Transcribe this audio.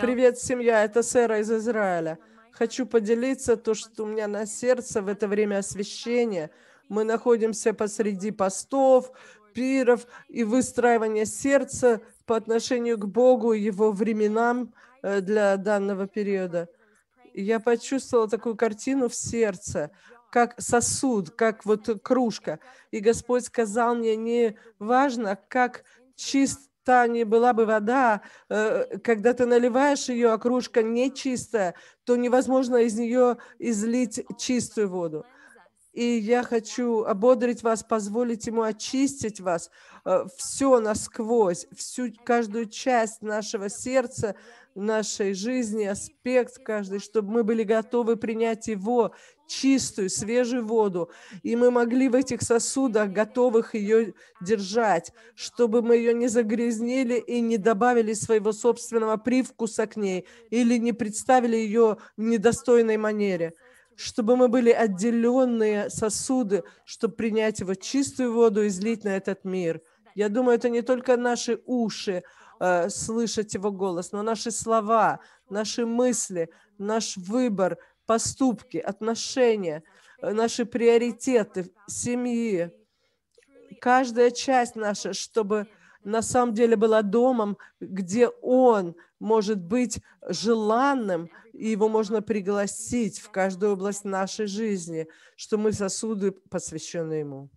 Привет, семья, это Сэра из Израиля. Хочу поделиться то, что у меня на сердце в это время освящения. Мы находимся посреди постов, пиров и выстраивания сердца по отношению к Богу и Его временам э, для данного периода. Я почувствовала такую картину в сердце, как сосуд, как вот кружка. И Господь сказал мне, не важно, как чист та не была бы вода, э, когда ты наливаешь ее, а кружка нечистая, то невозможно из нее излить чистую воду. И я хочу ободрить вас, позволить ему очистить вас э, все насквозь, всю каждую часть нашего сердца, нашей жизни, аспект каждый, чтобы мы были готовы принять его чистую, свежую воду, и мы могли в этих сосудах готовых ее держать, чтобы мы ее не загрязнили и не добавили своего собственного привкуса к ней или не представили ее в недостойной манере чтобы мы были отделенные сосуды, чтобы принять его чистую воду и злить на этот мир. Я думаю, это не только наши уши э, слышать его голос, но наши слова, наши мысли, наш выбор, поступки, отношения, э, наши приоритеты, семьи, каждая часть наша, чтобы на самом деле была домом, где Он может быть желанным, и Его можно пригласить в каждую область нашей жизни, что мы сосуды, посвященные Ему.